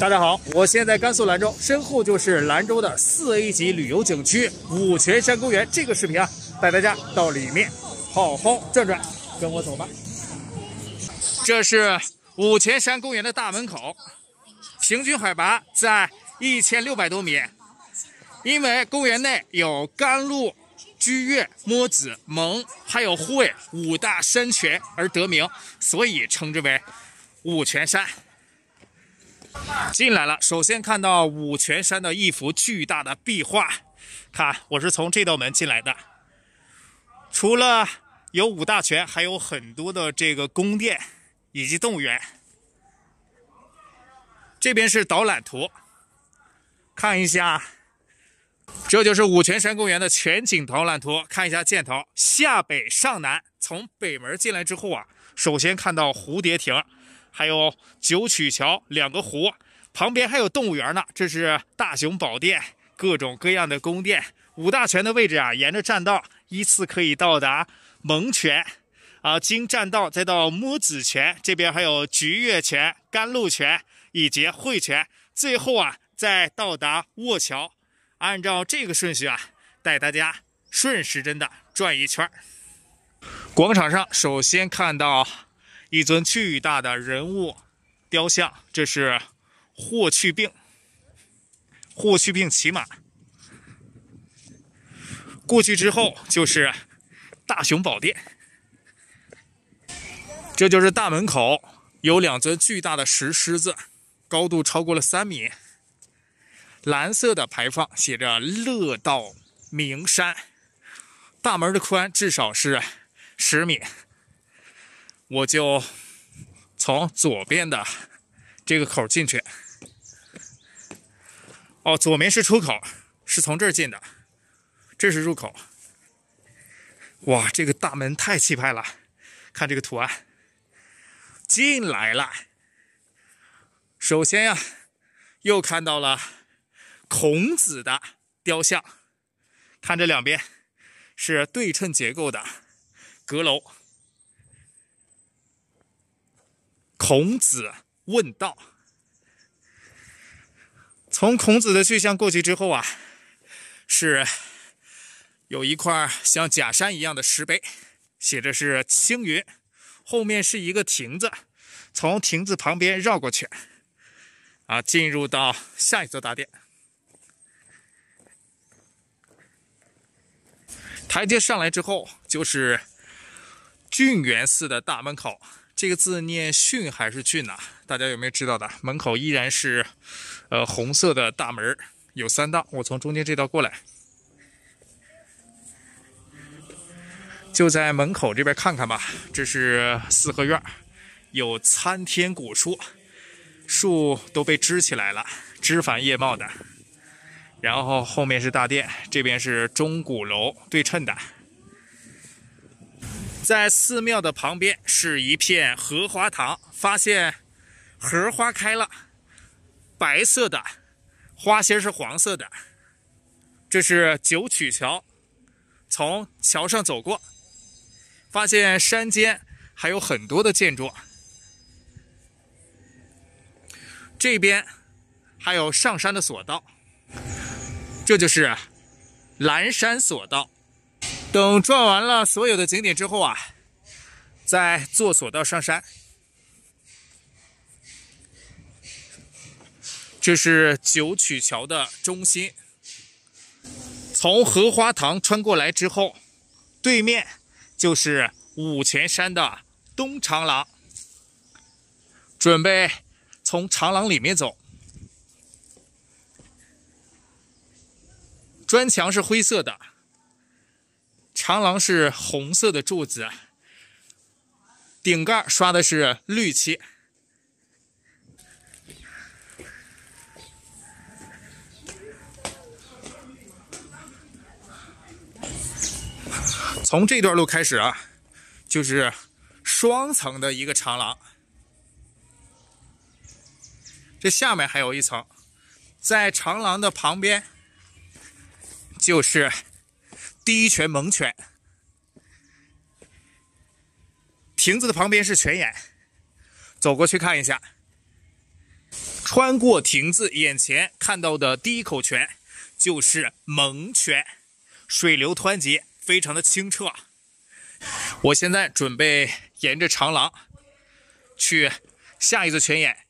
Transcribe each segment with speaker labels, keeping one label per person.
Speaker 1: 大家好，我现在甘肃兰州，身后就是兰州的四 A 级旅游景区五泉山公园。这个视频啊，带大家到里面好好转转，跟我走吧。这是五泉山公园的大门口，平均海拔在一千六百多米。因为公园内有甘露、居月、摸子、蒙还有卫五大山泉而得名，所以称之为五泉山。进来了，首先看到五泉山的一幅巨大的壁画。看，我是从这道门进来的。除了有五大泉，还有很多的这个宫殿以及动物园。这边是导览图，看一下，这就是五泉山公园的全景导览图。看一下箭头，下北上南。从北门进来之后啊，首先看到蝴蝶亭。还有九曲桥，两个湖旁边还有动物园呢。这是大雄宝殿，各种各样的宫殿。五大泉的位置啊，沿着栈道依次可以到达蒙泉，啊，经栈道再到母子泉，这边还有菊月泉、甘露泉以及汇泉，最后啊再到达卧桥。按照这个顺序啊，带大家顺时针的转一圈。广场上首先看到。一尊巨大的人物雕像，这是霍去病。霍去病骑马过去之后，就是大雄宝殿。这就是大门口，有两尊巨大的石狮子，高度超过了三米。蓝色的牌坊写着“乐道名山”，大门的宽至少是十米。我就从左边的这个口进去。哦，左面是出口，是从这儿进的，这是入口。哇，这个大门太气派了，看这个图案。进来了，首先呀，又看到了孔子的雕像。看这两边是对称结构的阁楼。孔子问道：“从孔子的去向过去之后啊，是有一块像假山一样的石碑，写着是‘青云’。后面是一个亭子，从亭子旁边绕过去，啊，进入到下一座大殿。台阶上来之后，就是俊园寺的大门口。”这个字念训还是俊啊？大家有没有知道的？门口依然是，呃，红色的大门，有三道，我从中间这道过来。就在门口这边看看吧。这是四合院，有参天古树，树都被支起来了，枝繁叶茂的。然后后面是大殿，这边是钟鼓楼，对称的。在寺庙的旁边是一片荷花塘，发现荷花开了，白色的，花心是黄色的。这是九曲桥，从桥上走过，发现山间还有很多的建筑。这边还有上山的索道，这就是蓝山索道。等转完了所有的景点之后啊，再坐索道上山。这是九曲桥的中心，从荷花塘穿过来之后，对面就是五泉山的东长廊。准备从长廊里面走，砖墙是灰色的。长廊是红色的柱子，顶盖刷的是绿漆。从这段路开始啊，就是双层的一个长廊，这下面还有一层。在长廊的旁边，就是。第一泉蒙泉，亭子的旁边是泉眼，走过去看一下。穿过亭子，眼前看到的第一口泉就是蒙泉，水流湍急，非常的清澈。我现在准备沿着长廊去下一次泉眼。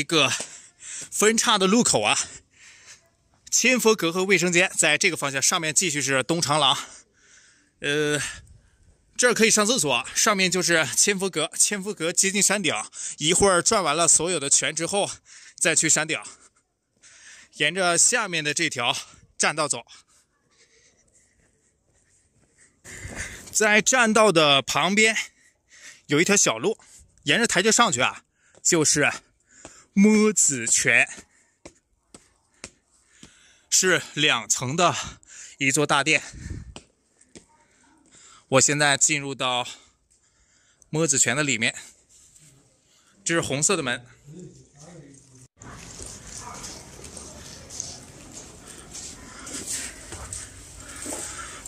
Speaker 1: 一个分叉的路口啊，千佛阁和卫生间在这个方向上面，继续是东长廊，呃，这儿可以上厕所，上面就是千佛阁。千佛阁接近山顶，一会儿转完了所有的泉之后，再去山顶，沿着下面的这条栈道走，在栈道的旁边有一条小路，沿着台阶上去啊，就是。摸子泉是两层的一座大殿，我现在进入到摸子泉的里面，这是红色的门，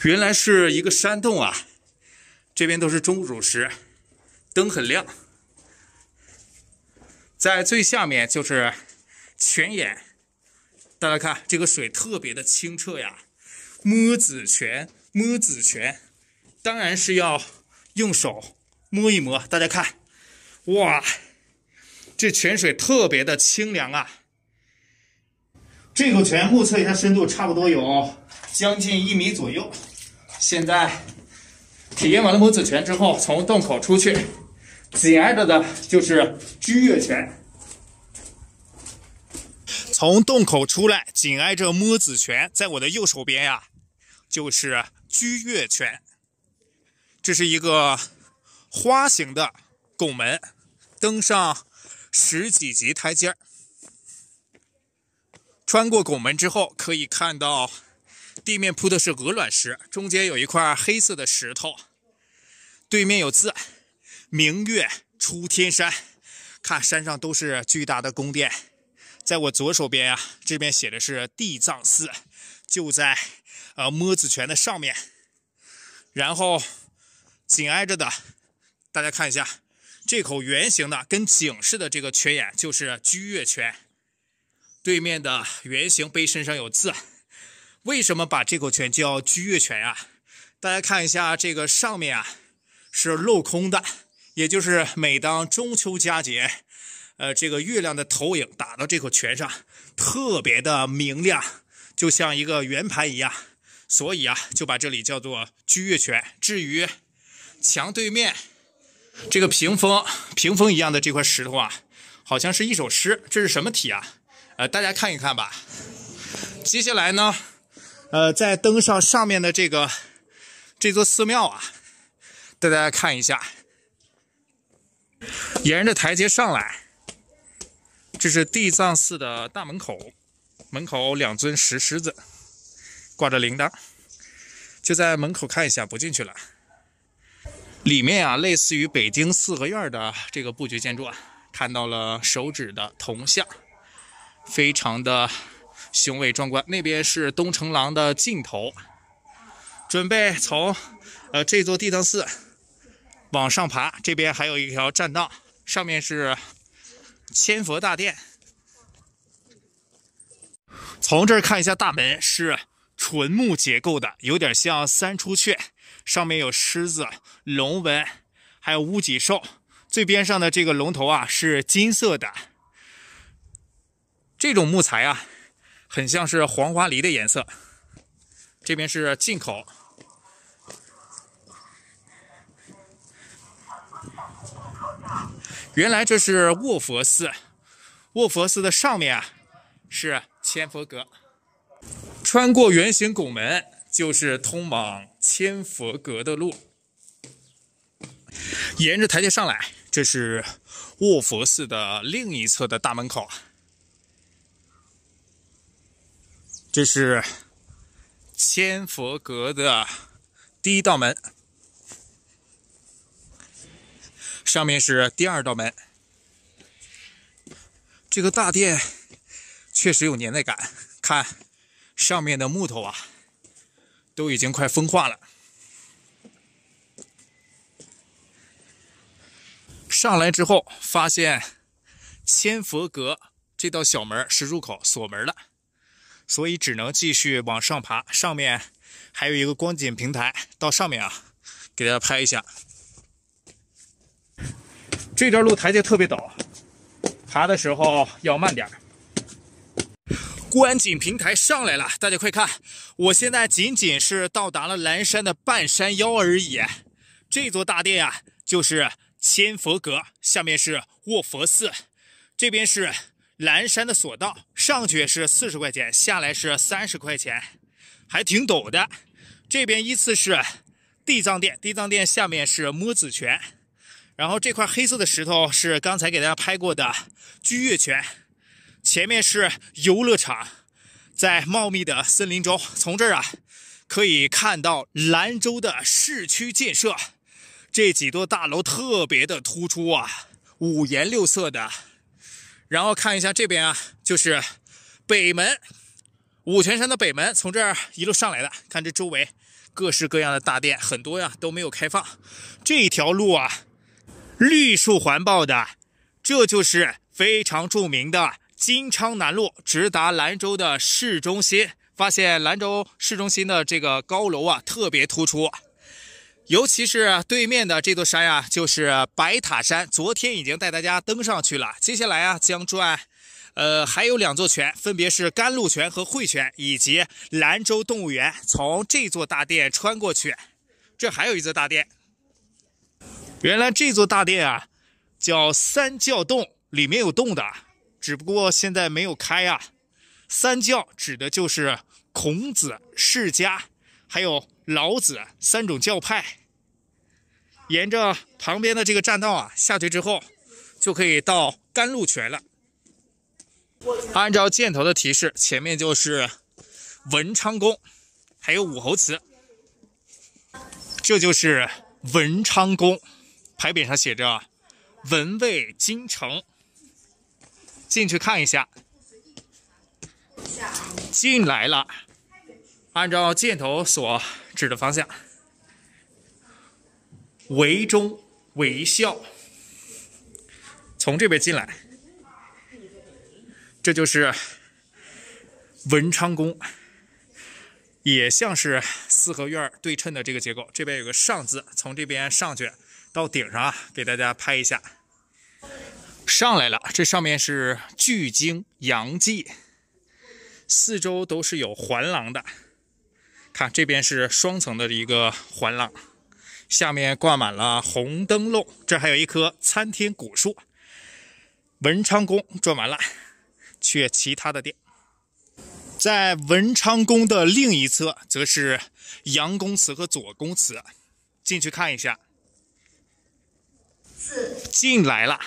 Speaker 1: 原来是一个山洞啊，这边都是钟乳石，灯很亮。在最下面就是泉眼，大家看这个水特别的清澈呀。摸子泉，摸子泉，当然是要用手摸一摸。大家看，哇，这泉水特别的清凉啊。这口泉目测一下深度，差不多有将近一米左右。现在体验完了摸子泉之后，从洞口出去。紧挨着的就是居月泉，从洞口出来，紧挨着摸子泉，在我的右手边呀，就是居月泉。这是一个花形的拱门，登上十几级台阶穿过拱门之后，可以看到地面铺的是鹅卵石，中间有一块黑色的石头，对面有字。明月出天山，看山上都是巨大的宫殿。在我左手边呀，这边写的是地藏寺，就在呃摸子泉的上面。然后紧挨着的，大家看一下这口圆形的、跟井似的这个泉眼，就是居月泉。对面的圆形碑身上有字，为什么把这口泉叫居月泉呀？大家看一下这个上面啊，是镂空的。也就是每当中秋佳节，呃，这个月亮的投影打到这口泉上，特别的明亮，就像一个圆盘一样，所以啊，就把这里叫做居月泉。至于墙对面这个屏风，屏风一样的这块石头啊，好像是一首诗，这是什么体啊？呃，大家看一看吧。接下来呢，呃，再登上上面的这个这座寺庙啊，带大家看一下。沿着台阶上来，这是地藏寺的大门口，门口两尊石狮子，挂着铃铛，就在门口看一下，不进去了。里面啊，类似于北京四合院的这个布局建筑啊，看到了手指的铜像，非常的雄伟壮观。那边是东城廊的尽头，准备从呃这座地藏寺。往上爬，这边还有一条栈道，上面是千佛大殿。从这儿看一下大门，是纯木结构的，有点像三出阙，上面有狮子、龙纹，还有屋脊兽。最边上的这个龙头啊，是金色的。这种木材啊，很像是黄花梨的颜色。这边是进口。原来这是卧佛寺，卧佛寺的上面啊是千佛阁。穿过圆形拱门就是通往千佛阁的路，沿着台阶上来，这是卧佛寺的另一侧的大门口，这是千佛阁的第一道门。上面是第二道门，这个大殿确实有年代感，看上面的木头啊，都已经快风化了。上来之后发现千佛阁这道小门是入口锁门了，所以只能继续往上爬。上面还有一个观景平台，到上面啊，给大家拍一下。这段路台阶特别陡，爬的时候要慢点儿。观景平台上来了，大家快看！我现在仅仅是到达了蓝山的半山腰而已。这座大殿啊，就是千佛阁，下面是卧佛寺，这边是蓝山的索道，上去是四十块钱，下来是三十块钱，还挺陡的。这边依次是地藏殿，地藏殿下面是摸子泉。然后这块黑色的石头是刚才给大家拍过的居月泉，前面是游乐场，在茂密的森林中，从这儿啊可以看到兰州的市区建设，这几座大楼特别的突出啊，五颜六色的。然后看一下这边啊，就是北门，五泉山的北门，从这儿一路上来的，看这周围各式各样的大殿很多呀，都没有开放，这条路啊。绿树环抱的，这就是非常著名的金昌南路，直达兰州的市中心。发现兰州市中心的这个高楼啊，特别突出，尤其是对面的这座山呀，就是白塔山。昨天已经带大家登上去了，接下来啊，将转，呃，还有两座泉，分别是甘露泉和汇泉，以及兰州动物园。从这座大殿穿过去，这还有一座大殿。原来这座大殿啊，叫三教洞，里面有洞的，只不过现在没有开啊。三教指的就是孔子、释迦，还有老子三种教派。沿着旁边的这个栈道啊下去之后，就可以到甘露泉了。按照箭头的提示，前面就是文昌宫，还有武侯祠。这就是文昌宫。牌匾上写着“文卫京城”，进去看一下。进来了，按照箭头所指的方向，维中维孝，从这边进来，这就是文昌宫，也像是四合院对称的这个结构。这边有个上字，从这边上去，到顶上啊，给大家拍一下。上来了，这上面是巨鲸洋记，四周都是有环廊的。看这边是双层的一个环廊，下面挂满了红灯笼。这还有一棵参天古树。文昌宫转完了，去其他的店。在文昌宫的另一侧，则是杨公祠和左公祠，进去看一下。进来了，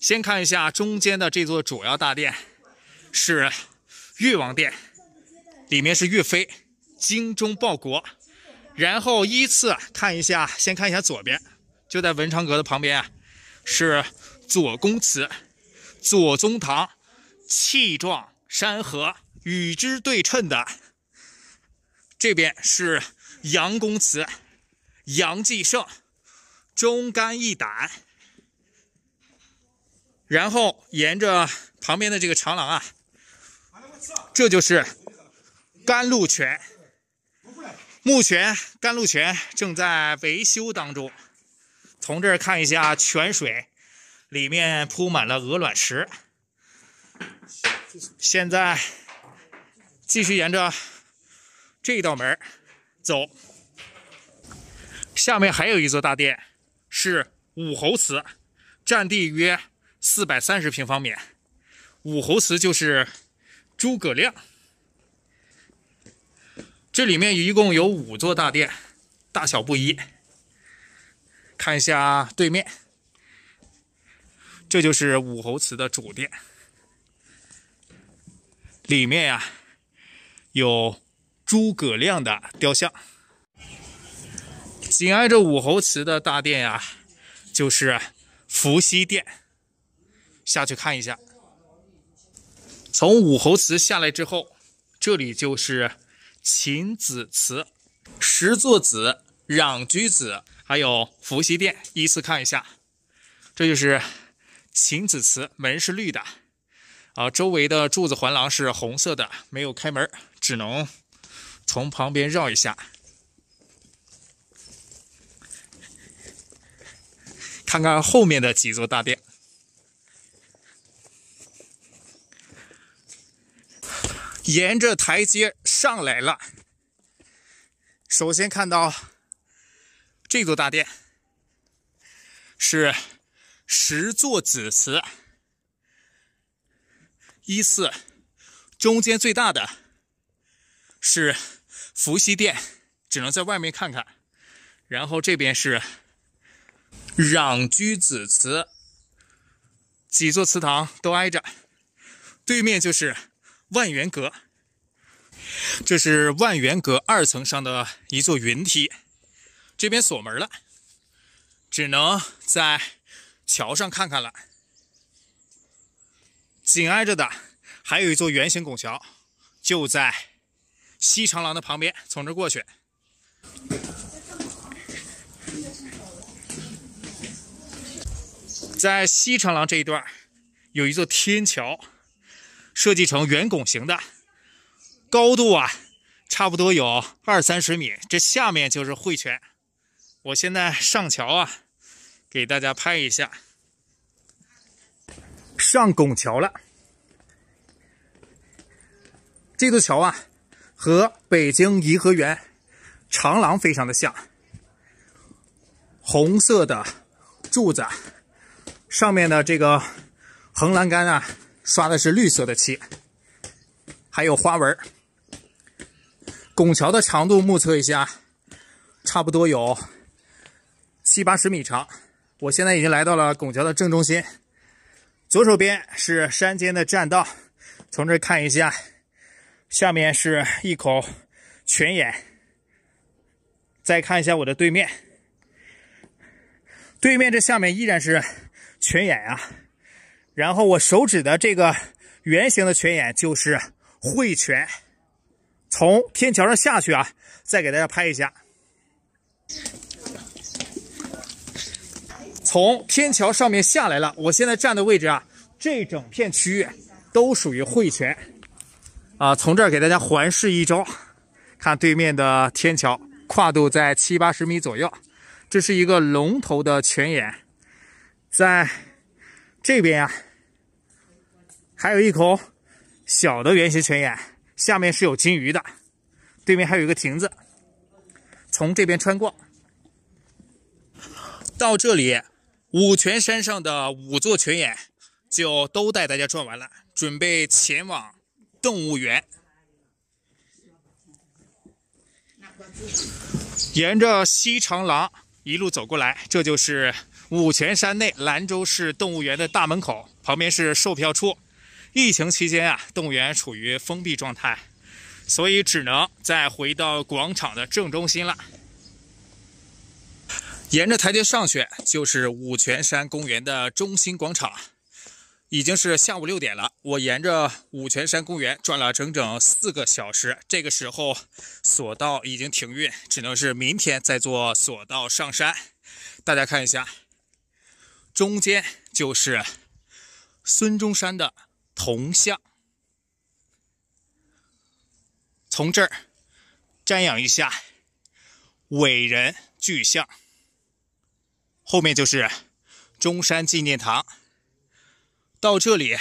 Speaker 1: 先看一下中间的这座主要大殿，是越王殿，里面是岳飞，精忠报国。然后依次看一下，先看一下左边，就在文昌阁的旁边，是左公祠，左宗棠，气壮山河。与之对称的，这边是杨公祠，杨继盛，忠肝义胆。然后沿着旁边的这个长廊啊，这就是甘露泉。目前甘露泉正在维修当中。从这儿看一下泉水，里面铺满了鹅卵石。现在继续沿着这道门走，下面还有一座大殿，是武侯祠，占地约。四百三十平方米，武侯祠就是诸葛亮。这里面一共有五座大殿，大小不一。看一下对面，这就是武侯祠的主殿，里面呀有诸葛亮的雕像。紧挨着武侯祠的大殿呀，就是伏羲殿。下去看一下，从武侯祠下来之后，这里就是秦子祠、石座子、壤居子，还有伏羲殿，依次看一下。这就是秦子祠，门是绿的，啊，周围的柱子环廊是红色的，没有开门，只能从旁边绕一下，看看后面的几座大殿。沿着台阶上来了，首先看到这座大殿是十座子祠，依次中间最大的是伏羲殿，只能在外面看看。然后这边是壤居子祠，几座祠堂都挨着，对面就是。万源阁，这是万源阁二层上的一座云梯，这边锁门了，只能在桥上看看了。紧挨着的还有一座圆形拱桥，就在西长廊的旁边，从这过去。在西长廊这一段有一座天桥。设计成圆拱形的，高度啊，差不多有二三十米。这下面就是汇泉。我现在上桥啊，给大家拍一下，上拱桥了。这座桥啊，和北京颐和园长廊非常的像，红色的柱子，上面的这个横栏杆啊。刷的是绿色的漆，还有花纹。拱桥的长度目测一下，差不多有七八十米长。我现在已经来到了拱桥的正中心，左手边是山间的栈道，从这看一下，下面是一口泉眼。再看一下我的对面，对面这下面依然是泉眼啊。然后我手指的这个圆形的泉眼就是汇泉，从天桥上下去啊，再给大家拍一下。从天桥上面下来了，我现在站的位置啊，这整片区域都属于汇泉。啊，从这儿给大家环视一招，看对面的天桥，跨度在七八十米左右，这是一个龙头的泉眼，在。这边呀，还有一口小的圆形泉眼，下面是有金鱼的。对面还有一个亭子，从这边穿过，到这里，五泉山上的五座泉眼就都带大家转完了，准备前往动物园。沿着西长廊一路走过来，这就是。五泉山内兰州市动物园的大门口旁边是售票处。疫情期间啊，动物园处于封闭状态，所以只能再回到广场的正中心了。沿着台阶上去就是五泉山公园的中心广场。已经是下午六点了，我沿着五泉山公园转了整整四个小时。这个时候索道已经停运，只能是明天再坐索道上山。大家看一下。中间就是孙中山的铜像，从这儿瞻仰一下伟人巨像。后面就是中山纪念堂。到这里，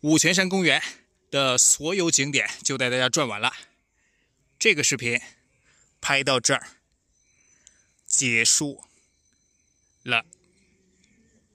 Speaker 1: 五泉山公园的所有景点就带大家转完了。这个视频拍到这儿结束了。